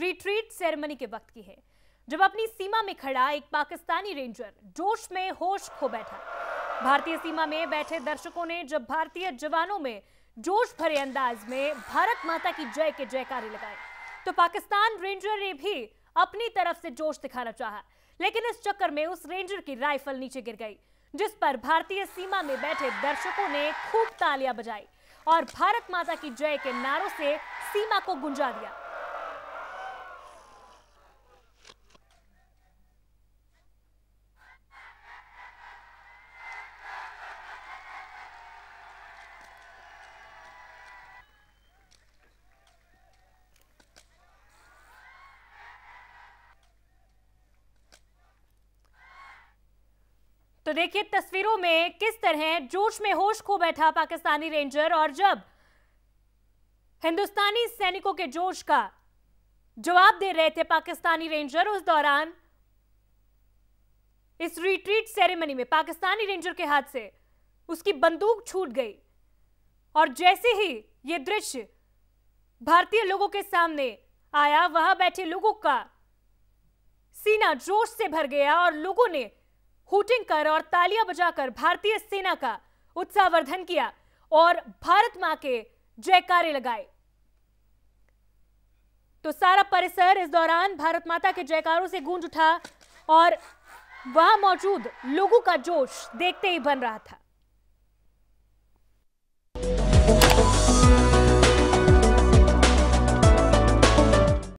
retreat ceremony के वक्त की है जब अपनी सीमा में खड़ा एक पाकिस्तानी रेंजर जोश में होश खो बैठा भारतीय सीमा में बैठे दर्शकों ने जब भारतीय जवानों में जोश भरे अंदाज में भारत माता की जय के जयकारे लगाए तो पाकिस्तान रेंजर ने भी अपनी तरफ से जोश दिखाना चाहा लेकिन इस चक्कर में उस रेंजर की राइफल नीचे गिर गई जिस पर भारतीय सीमा में बैठे दर्शकों ने खूब तालियां बजाई और भारत माता की जय के नारों से सीमा को गुंजा दिया तो देखिए तस्वीरों में किस तरह जोश में होश खो बैठा पाकिस्तानी रेंजर और जब हिंदुस्तानी सैनिकों के जोश का जवाब दे रहे थे पाकिस्तानी रेंजर उस दौरान इस रिट्रीट सेरेमनी में पाकिस्तानी रेंजर के हाथ से उसकी बंदूक छूट गई और जैसे ही ये दृश्य भारतीय लोगों के सामने आया वहां बैठे लोगों का सीना जोश से भर गया और लोगों ने हुटिंग कर और तालियां बजाकर भारतीय सेना का उत्साहवर्धन किया और भारत मां के जयकारे लगाए तो सारा परिसर इस दौरान भारत माता के जयकारों से गूंज उठा और वहां मौजूद लोगों का जोश देखते ही बन रहा था